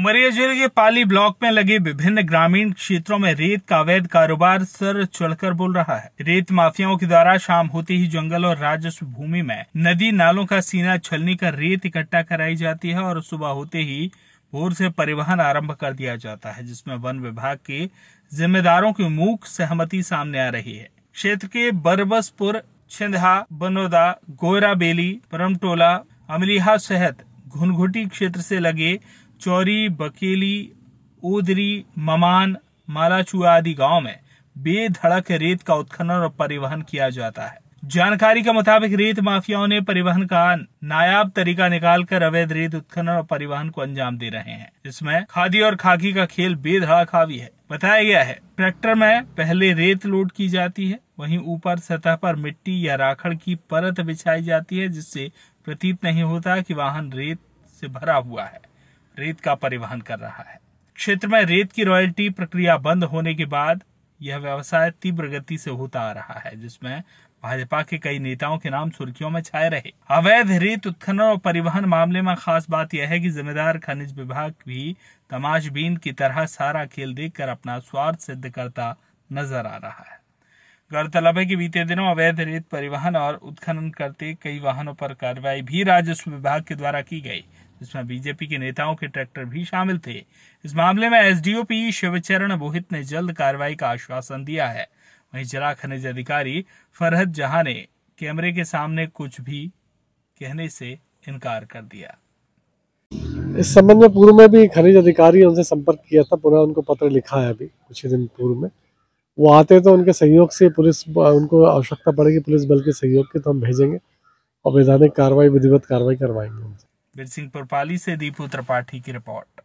उमरिया जिले के पाली ब्लॉक में लगे विभिन्न ग्रामीण क्षेत्रों में रेत का अवैध कारोबार सर चढ़कर बोल रहा है रेत माफियाओं के द्वारा शाम होते ही जंगल और राजस्व भूमि में नदी नालों का सीना छलनी कर रेत इकट्ठा कराई जाती है और सुबह होते ही भोर से परिवहन आरंभ कर दिया जाता है जिसमें वन विभाग के जिम्मेदारों की मूक सहमति सामने आ रही है क्षेत्र के बरबसपुर छिंदहा बनोदा गोयराबेली परमटोला अमलीहा सहित घुनघुटी क्षेत्र से लगे चौरी बकेली ओदरी ममान मालाचुआ आदि गांव में बेधड़क रेत का उत्खनन और परिवहन किया जाता है जानकारी के मुताबिक रेत माफियाओं ने परिवहन का नायाब तरीका निकालकर अवैध रेत उत्खनन और परिवहन को अंजाम दे रहे हैं इसमें खादी और खाकी का खेल बेधड़क हावी है बताया गया है ट्रैक्टर में पहले रेत लोड की जाती है वहीं ऊपर सतह पर मिट्टी या राखड़ की परत बिछाई जाती है जिससे प्रतीत नहीं होता कि वाहन रेत से भरा हुआ है रेत का परिवहन कर रहा है क्षेत्र में रेत की रॉयल्टी प्रक्रिया बंद होने के बाद यह व्यवसाय तीव्र गति से होता आ रहा है जिसमें भाजपा के कई नेताओं के नाम सुर्खियों में छाए रहे अवैध रेत उत्खनन और परिवहन मामले में खास बात यह है कि जिम्मेदार खनिज विभाग भी तमाशबीन की तरह सारा खेल देखकर अपना स्वार्थ सिद्ध करता नजर आ रहा है गौरतलब है कि बीते दिनों अवैध रेत परिवहन और उत्खनन करते कई वाहनों पर कार्रवाई भी राजस्व विभाग के द्वारा की गई जिसमें बीजेपी के नेताओं के ट्रैक्टर भी शामिल थे इस मामले में एसडीओपी शिवचरण बोहित ने जल्द कार्रवाई का आश्वासन दिया है वहीं जिला खनिज अधिकारी फरहद जहां ने कैमरे के सामने कुछ भी कहने से इनकार कर दिया इस संबंध में पूर्व में भी खनिज अधिकारी उनसे संपर्क किया था पूरा उनको पत्र लिखा है अभी कुछ ही दिन पूर्व में वो आते तो उनके सहयोग से पुलिस उनको आवश्यकता पड़ेगी पुलिस बल के सहयोग की तो हम भेजेंगे और वैधानिक कार्रवाई विधिवत कार्रवाई करवाएंगे उनसे बीर सिंह पुरपाली से दीपू त्रिपाठी की रिपोर्ट